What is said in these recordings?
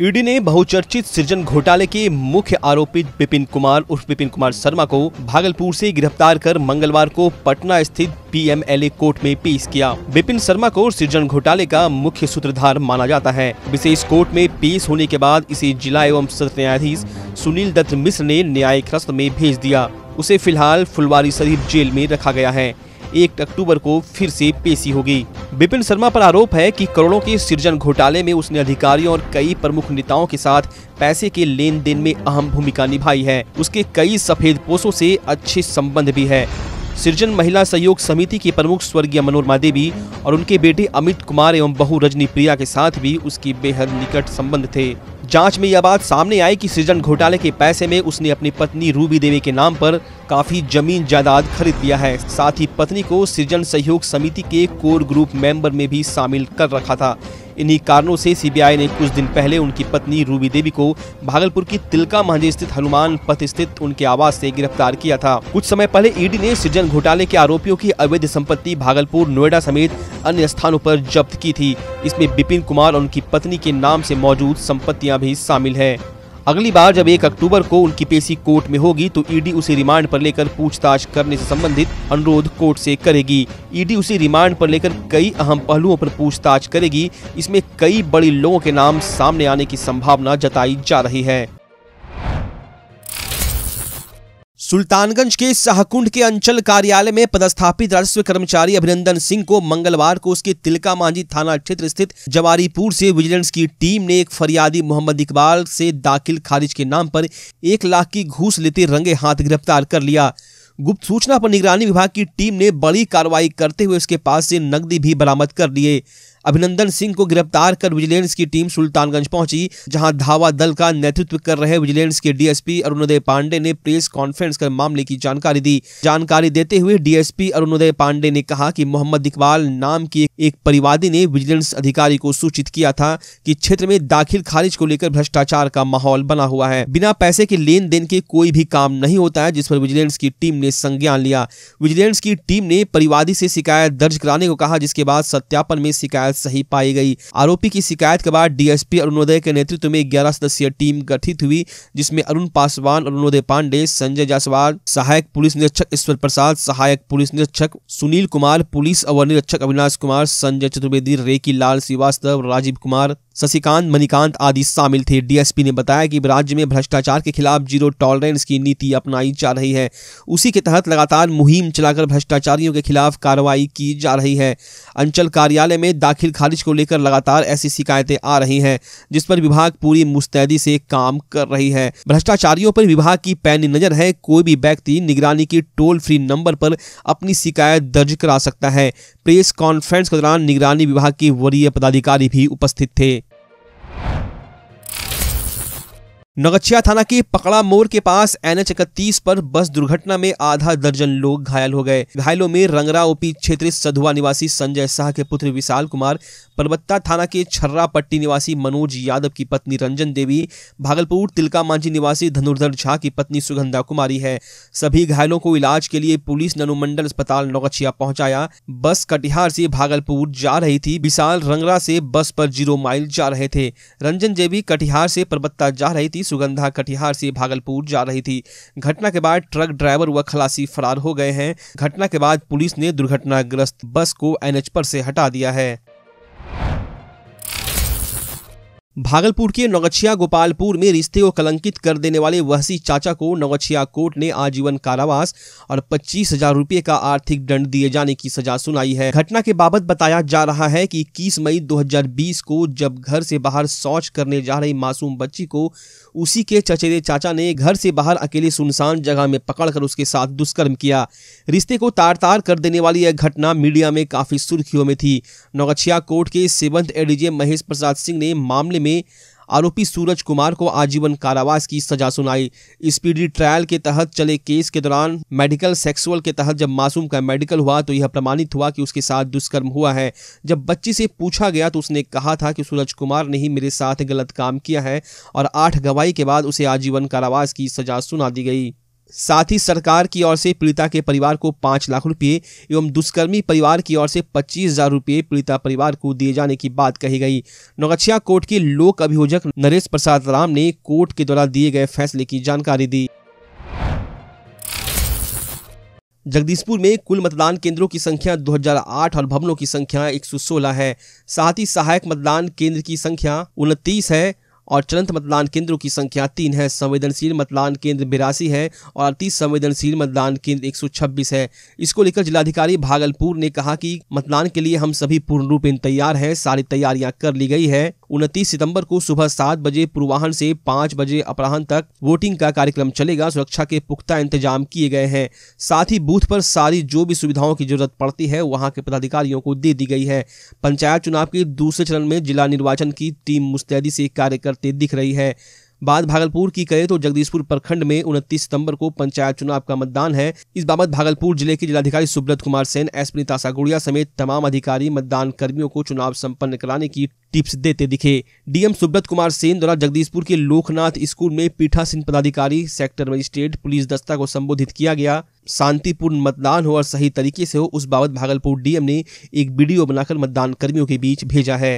ED ने बहुचर्चित सृजन घोटाले के मुख्य आरोपी विपिन कुमार उर्फ विपिन कुमार शर्मा को भागलपुर से गिरफ्तार कर मंगलवार को पटना स्थित पीएमएलए कोर्ट में पेश किया विपिन शर्मा को सृजन घोटाले का मुख्य सूत्रधार माना जाता है विशेष कोर्ट में पेश होने के बाद इसे जिला एवं सत्र न्यायाधीश सुनील दत्त मिश्र ने न्यायिक हस्त में भेज दिया उसे फिलहाल फुलवारी शरीफ जेल में रखा गया है एक अक्टूबर को फिर से पेशी होगी विपिन शर्मा पर आरोप है कि करोड़ों के सृजन घोटाले में उसने अधिकारियों और कई प्रमुख नेताओं के साथ पैसे के लेन देन में अहम भूमिका निभाई है उसके कई सफेद पोषो ऐसी अच्छे संबंध भी है सृजन महिला सहयोग समिति की प्रमुख स्वर्गीय मनोरमा देवी और उनके बेटे अमित कुमार एवं बहु रजनी प्रिया के साथ भी उसकी बेहद निकट संबंध थे जांच में यह बात सामने आई कि सृजन घोटाले के पैसे में उसने अपनी पत्नी रूबी देवी के नाम पर काफी जमीन जायदाद खरीद लिया है साथ ही पत्नी को सृजन सहयोग समिति के कोर ग्रुप मेंबर में भी शामिल कर रखा था इन्हीं कारणों से सीबीआई ने कुछ दिन पहले उनकी पत्नी रूबी देवी को भागलपुर की तिलका मांझी स्थित हनुमान पथ स्थित उनके आवास से गिरफ्तार किया था कुछ समय पहले ईडी ने सृजन घोटाले के आरोपियों की अवैध संपत्ति भागलपुर नोएडा समेत अन्य स्थानों पर जब्त की थी इसमें बिपिन कुमार और उनकी पत्नी के नाम से मौजूद संपत्तियां भी शामिल है अगली बार जब एक अक्टूबर को उनकी पेशी कोर्ट में होगी तो ईडी उसे रिमांड पर लेकर पूछताछ करने से संबंधित अनुरोध कोर्ट से करेगी ईडी उसे रिमांड पर लेकर कई अहम पहलुओं पर पूछताछ करेगी इसमें कई बड़े लोगों के नाम सामने आने की संभावना जताई जा रही है सुल्तानगंज के सहकुंड के अंचल कार्यालय में पदस्थापित राजस्व कर्मचारी अभिनंदन सिंह को मंगलवार को उसके तिलका मांझी थाना क्षेत्र स्थित जवारीपुर से विजिलेंस की टीम ने एक फरियादी मोहम्मद इकबाल से दाखिल खारिज के नाम पर एक लाख की घूस लेते रंगे हाथ गिरफ्तार कर लिया गुप्त सूचना पर निगरानी विभाग की टीम ने बड़ी कार्रवाई करते हुए उसके पास से नकदी भी बरामद कर लिए अभिनंदन सिंह को गिरफ्तार कर विजिलेंस की टीम सुल्तानगंज पहुंची जहां धावा दल का नेतृत्व कर रहे विजिलेंस के डीएसपी अरुणोदय पांडे ने प्रेस कॉन्फ्रेंस कर मामले की जानकारी दी जानकारी देते हुए डीएसपी अरुणोदय पांडे ने कहा कि मोहम्मद इकबाल नाम की एक परिवादी ने विजिलेंस अधिकारी को सूचित किया था कि क्षेत्र में दाखिल खारिज को लेकर भ्रष्टाचार का माहौल बना हुआ है बिना पैसे के लेन देन के कोई भी काम नहीं होता है जिस पर विजिलेंस की टीम ने संज्ञान लिया विजिलेंस की टीम ने परिवादी से शिकायत दर्ज कराने को कहा जिसके बाद सत्यापन में शिकायत शिकायत सही पाई गई आरोपी की शिकायत के बाद डीएसपी अरुणोदय के नेतृत्व में ग्यारह सदस्यीय टीम गठित हुई जिसमें अरुण पासवान अरुणोदय पांडे संजय जायसवाल सहायक पुलिस निरीक्षक ईश्वर प्रसाद सहायक पुलिस निरीक्षक सुनील कुमार पुलिस अवर निरीक्षक अविनाश कुमार संजय चतुर्वेदी रेकी लाल श्रीवास्तव राजीव कुमार शशिकांत मणिकांत आदि शामिल थे डीएसपी ने बताया कि राज्य में भ्रष्टाचार के खिलाफ जीरो टॉलरेंस की नीति अपनाई जा रही है उसी के तहत लगातार मुहिम चलाकर भ्रष्टाचारियों के खिलाफ कार्रवाई की जा रही है अंचल कार्यालय में दाखिल खारिज को लेकर लगातार ऐसी शिकायतें आ रही हैं जिस पर विभाग पूरी मुस्तैदी से काम कर रही है भ्रष्टाचारियों पर विभाग की पैनी नजर है कोई भी व्यक्ति निगरानी की टोल फ्री नंबर पर अपनी शिकायत दर्ज करा सकता है प्रेस कॉन्फ्रेंस के दौरान निगरानी विभाग के वरीय पदाधिकारी भी उपस्थित थे नगछिया थाना के पकड़ा मोड़ के पास एन एच इकतीस पर बस दुर्घटना में आधा दर्जन लोग घायल हो गए घायलों में रंगरा ओपी क्षेत्र सधुआ निवासी संजय शाह के पुत्र विशाल कुमार परबत्ता थाना के छर्रा पट्टी निवासी मनोज यादव की पत्नी रंजन देवी भागलपुर तिलका मांझी निवासी धनुर्धर झा की पत्नी सुगंधा कुमारी है सभी घायलों को इलाज के लिए पुलिस ने अनुमंडल अस्पताल नौगछिया पहुंचाया बस कटिहार से भागलपुर जा रही थी विशाल रंगरा से बस पर जीरो माइल जा रहे थे रंजन देवी कटिहार से परबत्ता जा रही थी की सुगंधा कटिहार से भागलपुर जा रही थी घटना के बाद ट्रक ड्राइवर व खलासी फरार हो गए हैं घटना के बाद पुलिस ने दुर्घटनाग्रस्त बस को एनएच पर से हटा दिया है भागलपुर के नौगछिया गोपालपुर में रिश्ते को कलंकित कर देने वाले वहसी चाचा को नौगछिया कोर्ट ने आजीवन कारावास और पच्चीस हजार रूपए का आर्थिक दंड दिए जाने की सजा सुनाई है घटना के बाबत बताया जा रहा है कि 21 मई 2020 को जब घर से बाहर शौच करने जा रही मासूम बच्ची को उसी के चचेरे चाचा ने घर से बाहर अकेले सुनसान जगह में पकड़कर उसके साथ दुष्कर्म किया रिश्ते को तार तार कर देने वाली यह घटना मीडिया में काफी सुर्खियों में थी नौगछिया कोर्ट के सेवंथ एडीजे महेश प्रसाद सिंह ने मामले में आरोपी सूरज कुमार को आजीवन कारावास की सजा सुनाई स्पीडी ट्रायल के तहत चले केस के दौरान मेडिकल सेक्सुअल के तहत जब मासूम का मेडिकल हुआ तो यह प्रमाणित हुआ कि उसके साथ दुष्कर्म हुआ है जब बच्ची से पूछा गया तो उसने कहा था कि सूरज कुमार ने ही मेरे साथ गलत काम किया है और आठ गवाही के बाद उसे आजीवन कारावास की सजा सुना दी गई साथ ही सरकार की ओर से पीड़िता के परिवार को पांच लाख रुपए एवं दुष्कर्मी परिवार की ओर से पच्चीस हजार रुपये पीड़िता परिवार को दिए जाने की बात कही गई नौगछिया कोर्ट के लोक अभियोजक नरेश प्रसाद राम ने कोर्ट के द्वारा दिए गए फैसले की जानकारी दी जगदीशपुर में कुल मतदान केंद्रों की संख्या 2008 और भवनों की संख्या 116 है साथ ही सहायक मतदान केंद्र की संख्या उनतीस है और चलंत मतदान केंद्रों की संख्या तीन है संवेदनशील मतदान केंद्र बिरासी है और अड़तीस संवेदनशील मतदान केंद्र एक है इसको लेकर जिलाधिकारी भागलपुर ने कहा कि मतदान के लिए हम सभी पूर्ण रूप तैयार हैं सारी तैयारियां कर ली गई है उनतीस सितंबर को सुबह सात बजे पूर्वाहन से पांच बजे अपराहन तक वोटिंग का कार्यक्रम चलेगा सुरक्षा के पुख्ता इंतजाम किए गए हैं साथ ही बूथ पर सारी जो भी सुविधाओं की जरूरत पड़ती है वहां के पदाधिकारियों को दे दी गई है पंचायत चुनाव के दूसरे चरण में जिला निर्वाचन की टीम मुस्तैदी से कार्य करते दिख रही है बात भागलपुर की करें तो जगदीशपुर प्रखंड में उनतीस सितम्बर को पंचायत चुनाव का मतदान है इस बाबत भागलपुर जिले के जिलाधिकारी सुब्रत कुमार सेन एस तासा गुड़िया समेत तमाम अधिकारी मतदान कर्मियों को चुनाव सम्पन्न कराने की टिप्स देते दिखे डीएम सुब्रत कुमार सेन द्वारा जगदीशपुर के लोकनाथ स्कूल में पीठासीन पदाधिकारी सेक्टर मजिस्ट्रेट पुलिस दस्ता को संबोधित किया गया शांतिपूर्ण मतदान हो और सही तरीके से हो उस बाबत भागलपुर डीएम ने एक वीडियो बनाकर मतदान कर्मियों के बीच भेजा है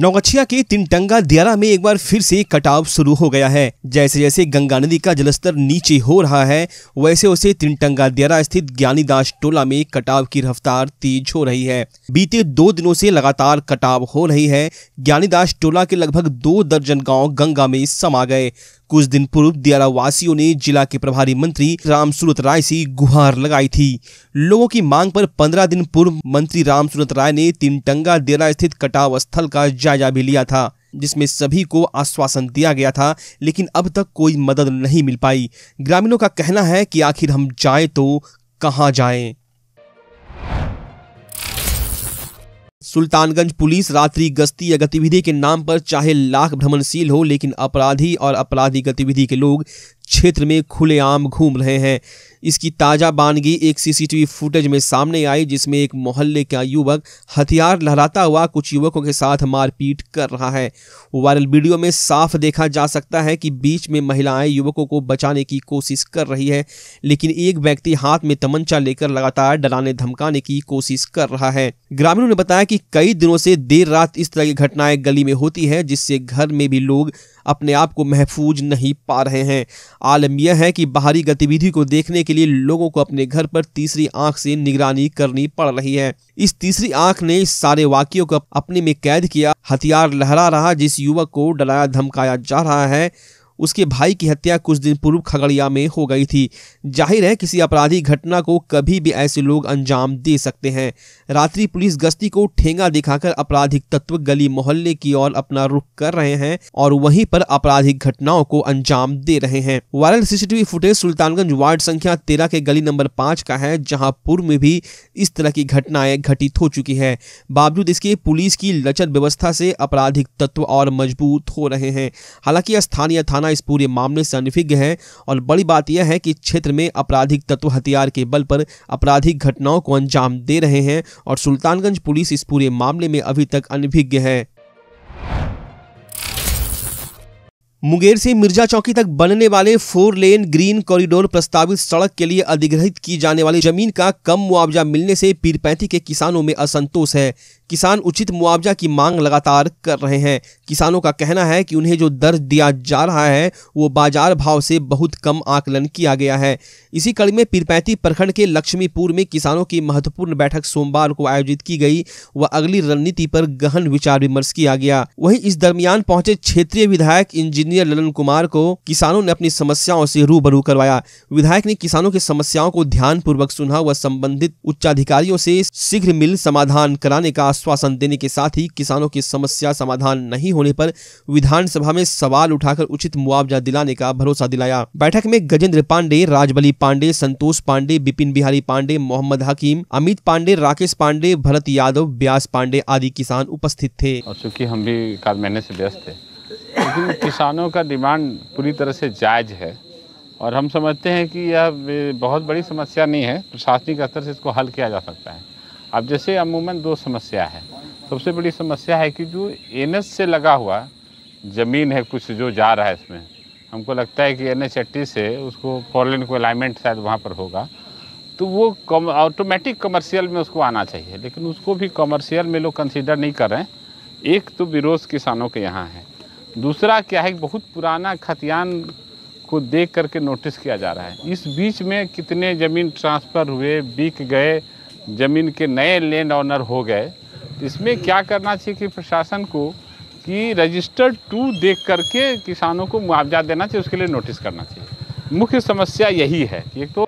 नौगछिया के तिनटंगा दियारा में एक बार फिर से कटाव शुरू हो गया है जैसे जैसे गंगा नदी का जलस्तर नीचे हो रहा है वैसे वैसे तिनटंगा दियारा स्थित ज्ञानीदास टोला में कटाव की रफ्तार तेज हो रही है बीते दो दिनों से लगातार कटाव हो रही है ज्ञानीदास टोला के लगभग दो दर्जन गांव गंगा में समा गए कुछ दिन पूर्व दियारा वासियों ने जिला के प्रभारी मंत्री रामसूरत राय से गुहार लगाई थी लोगों की मांग पर पंद्रह दिन पूर्व मंत्री रामसूरत राय ने तीन टंगा दियाला स्थित कटाव स्थल का जायजा भी लिया था जिसमें सभी को आश्वासन दिया गया था लेकिन अब तक कोई मदद नहीं मिल पाई ग्रामीणों का कहना है कि आखिर हम जाए तो कहाँ जाएं सुल्तानगंज पुलिस रात्रि गश्ती या गतिविधि के नाम पर चाहे लाख भ्रमणशील हो लेकिन अपराधी और अपराधी गतिविधि के लोग क्षेत्र में खुलेआम घूम रहे हैं इसकी ताज़ा बानगी एक सीसीटीवी फुटेज में सामने आई जिसमें एक मोहल्ले का युवक हथियार लहराता हुआ कुछ युवकों के साथ मारपीट कर रहा है वायरल वीडियो में साफ देखा जा सकता है कि बीच में महिलाएं युवकों को बचाने की कोशिश कर रही है लेकिन एक व्यक्ति हाथ में तमंचा लेकर लगातार डराने धमकाने की कोशिश कर रहा है ग्रामीणों ने बताया कि कई दिनों से देर रात इस तरह की घटनाएं गली में होती है जिससे घर में भी लोग अपने आप को महफूज नहीं पा रहे हैं आलम यह है कि बाहरी गतिविधि को देखने के लिए लोगों को अपने घर पर तीसरी आंख से निगरानी करनी पड़ रही है इस तीसरी आंख ने इस सारे वाक्यों को अपने में कैद किया हथियार लहरा रहा जिस युवक को डराया धमकाया जा रहा है उसके भाई की हत्या कुछ दिन पूर्व खगड़िया में हो गई थी जाहिर है किसी अपराधी घटना को कभी भी ऐसे लोग अंजाम दे सकते हैं रात्रि पुलिस गश्ती को ठेंगा दिखाकर आपराधिक तत्व गली मोहल्ले की ओर अपना रुख कर रहे हैं और वहीं पर आपराधिक घटनाओं को अंजाम दे रहे हैं viral CCTV footage Sultanganj ward संख्या तेरह के गली नंबर पांच का है जहां पूर्व में भी इस तरह की घटनाएं घटित हो चुकी है बावजूद इसके पुलिस की लचर व्यवस्था से आपराधिक तत्व और मजबूत हो रहे हैं हालांकि स्थानीय थाना थाना इस पूरे मामले से अनभिज्ञ है और बड़ी बात यह है कि क्षेत्र में आपराधिक तत्व हथियार के बल पर आपराधिक घटनाओं को अंजाम दे रहे हैं और सुल्तानगंज पुलिस इस पूरे मामले में अभी तक अनभिज्ञ है मुंगेर से मिर्जा चौकी तक बनने वाले फोर लेन ग्रीन कॉरिडोर प्रस्तावित सड़क के लिए अधिग्रहित की जाने वाली जमीन का कम मुआवजा मिलने से पीरपैंती के किसानों में असंतोष है किसान उचित मुआवजा की मांग लगातार कर रहे हैं किसानों का कहना है कि उन्हें जो दर्ज दिया जा रहा है वो बाजार भाव से बहुत कम आकलन किया गया है इसी कड़ी में पीरपैती प्रखंड के लक्ष्मीपुर में किसानों की महत्वपूर्ण बैठक सोमवार को आयोजित की गई व अगली रणनीति पर गहन विचार विमर्श किया गया वही इस दरमियान पहुंचे क्षेत्रीय विधायक इंजीनियर ललन कुमार को किसानों ने अपनी समस्याओं से रूबरू करवाया विधायक ने किसानों की समस्याओं को ध्यान पूर्वक सुना व संबंधित उच्चाधिकारियों से शीघ्र मिल समाधान कराने का आश्वासन देने के साथ ही किसानों की समस्या समाधान नहीं होने पर विधानसभा में सवाल उठाकर उचित मुआवजा दिलाने का भरोसा दिलाया बैठक में गजेंद्र पांडे राजबली पांडे संतोष पांडे बिपिन बिहारी पांडे मोहम्मद हकीम अमित पांडे राकेश पांडे भरत यादव ब्यास पांडे आदि किसान उपस्थित थे और चूंकि हम भी काल महीने से व्यस्त थे लेकिन किसानों का डिमांड पूरी तरह से जायज है और हम समझते हैं कि यह बहुत बड़ी समस्या नहीं है प्रशासनिक स्तर से इसको हल किया जा सकता है अब जैसे अमूमन दो समस्या है सबसे बड़ी समस्या है कि जो एन से लगा हुआ ज़मीन है कुछ जो जा रहा है इसमें हमको लगता है कि एन से उसको फॉरन को अलाइनमेंट शायद वहाँ पर होगा तो वो कम ऑटोमेटिक कमर्शियल में उसको आना चाहिए लेकिन उसको भी कमर्शियल में लोग कंसिडर नहीं कर रहे हैं एक तो विरोध किसानों के यहाँ है दूसरा क्या है बहुत पुराना खतियान को देख करके नोटिस किया जा रहा है इस बीच में कितने ज़मीन ट्रांसफ़र हुए बिक गए ज़मीन के नए लैंड ऑनर हो गए तो इसमें क्या करना चाहिए कि प्रशासन को कि रजिस्टर्ड टू देख करके किसानों को मुआवजा देना चाहिए उसके लिए नोटिस करना चाहिए मुख्य समस्या यही है कि एक तो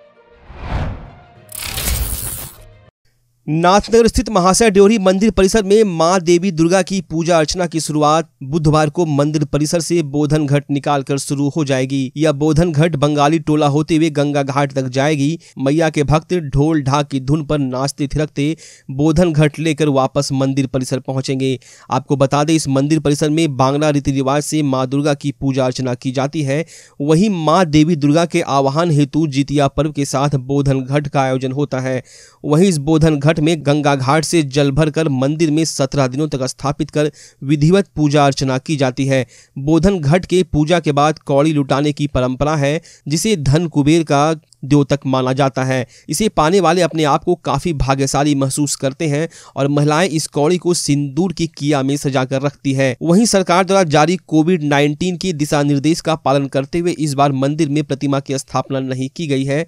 नाथनगर स्थित महाशय ड्योरी मंदिर परिसर में मां देवी दुर्गा की पूजा अर्चना की शुरुआत बुधवार को मंदिर परिसर से बोधन घट निकाल कर शुरू हो जाएगी यह बोधन घट बंगाली टोला होते हुए गंगा घाट तक जाएगी मैया के भक्त ढोल ढाक की धुन पर नाचते थिरकते बोधन घाट लेकर वापस मंदिर परिसर पहुंचेंगे आपको बता दें इस मंदिर परिसर में बांग्ला रीति रिवाज से माँ दुर्गा की पूजा अर्चना की जाती है वहीं माँ देवी दुर्गा के आह्वान हेतु जितिया पर्व के साथ बोधन घट का आयोजन होता है वहीं इस बोधन घट घाट में गंगा घाट से जल भरकर मंदिर में सत्रह दिनों तक स्थापित कर विधिवत पूजा अर्चना की जाती है बोधन घट के पूजा के बाद कौड़ी लुटाने की परंपरा है जिसे धन कुबेर का द्योतक माना जाता है इसे पाने वाले अपने आप को काफ़ी भाग्यशाली महसूस करते हैं और महिलाएं इस कौड़ी को सिंदूर की किया में सजाकर रखती है वहीं सरकार द्वारा जारी कोविड 19 के दिशा निर्देश का पालन करते हुए इस बार मंदिर में प्रतिमा की स्थापना नहीं की गई है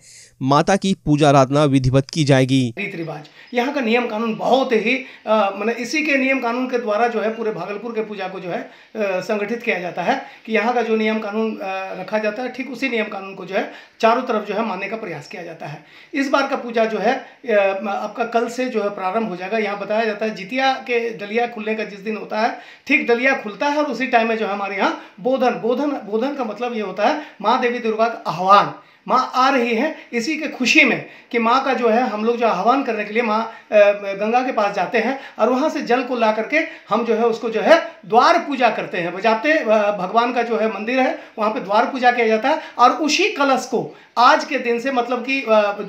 माता की पूजा आराधना विधिवत की जाएगी रीति रिवाज यहाँ का नियम कानून बहुत ही मतलब इसी के नियम कानून के द्वारा जो है पूरे भागलपुर के पूजा को जो है संगठित किया जाता है कि यहाँ का जो नियम कानून रखा जाता है ठीक उसी नियम कानून को जो है चारों तरफ जो है मारने का प्रयास किया जाता है इस बार का पूजा जो है आपका कल से जो है प्रारंभ हो जाएगा यहाँ बताया जाता है जितिया के डलिया खुलने का जिस दिन होता है ठीक डलिया खुलता है और उसी टाइम में जो है हमारे यहाँ बोधन बोधन बोधन का मतलब ये होता है माँ देवी दुर्गा का आह्वान माँ आ रही है इसी के खुशी में कि माँ का जो है हम लोग जो आह्वान करने के लिए माँ गंगा के पास जाते हैं और वहाँ से जल को ला करके हम जो है उसको जो है द्वार पूजा करते हैं बजाते भगवान का जो है मंदिर है वहाँ पे द्वार पूजा किया जाता है और उसी कलश को आज के दिन से मतलब कि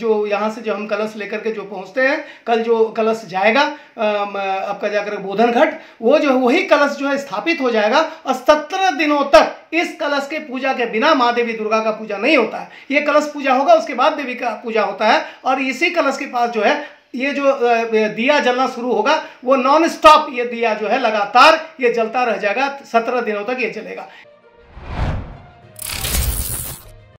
जो यहाँ से जो हम कलश लेकर के जो पहुँचते हैं कल जो कलश जाएगा आपका जाकर बोधन घट वो जो है वही कलश जो है स्थापित हो जाएगा और सत्रह दिनों तक इस कलश के पूजा के बिना माँ देवी दुर्गा का पूजा नहीं होता है ये कलश पूजा होगा उसके बाद देवी का पूजा होता है और इसी कलश के पास जो है ये जो दिया जलना शुरू होगा वो नॉन स्टॉप ये दिया जो है लगातार ये जलता रह जाएगा सत्रह दिनों तक ये चलेगा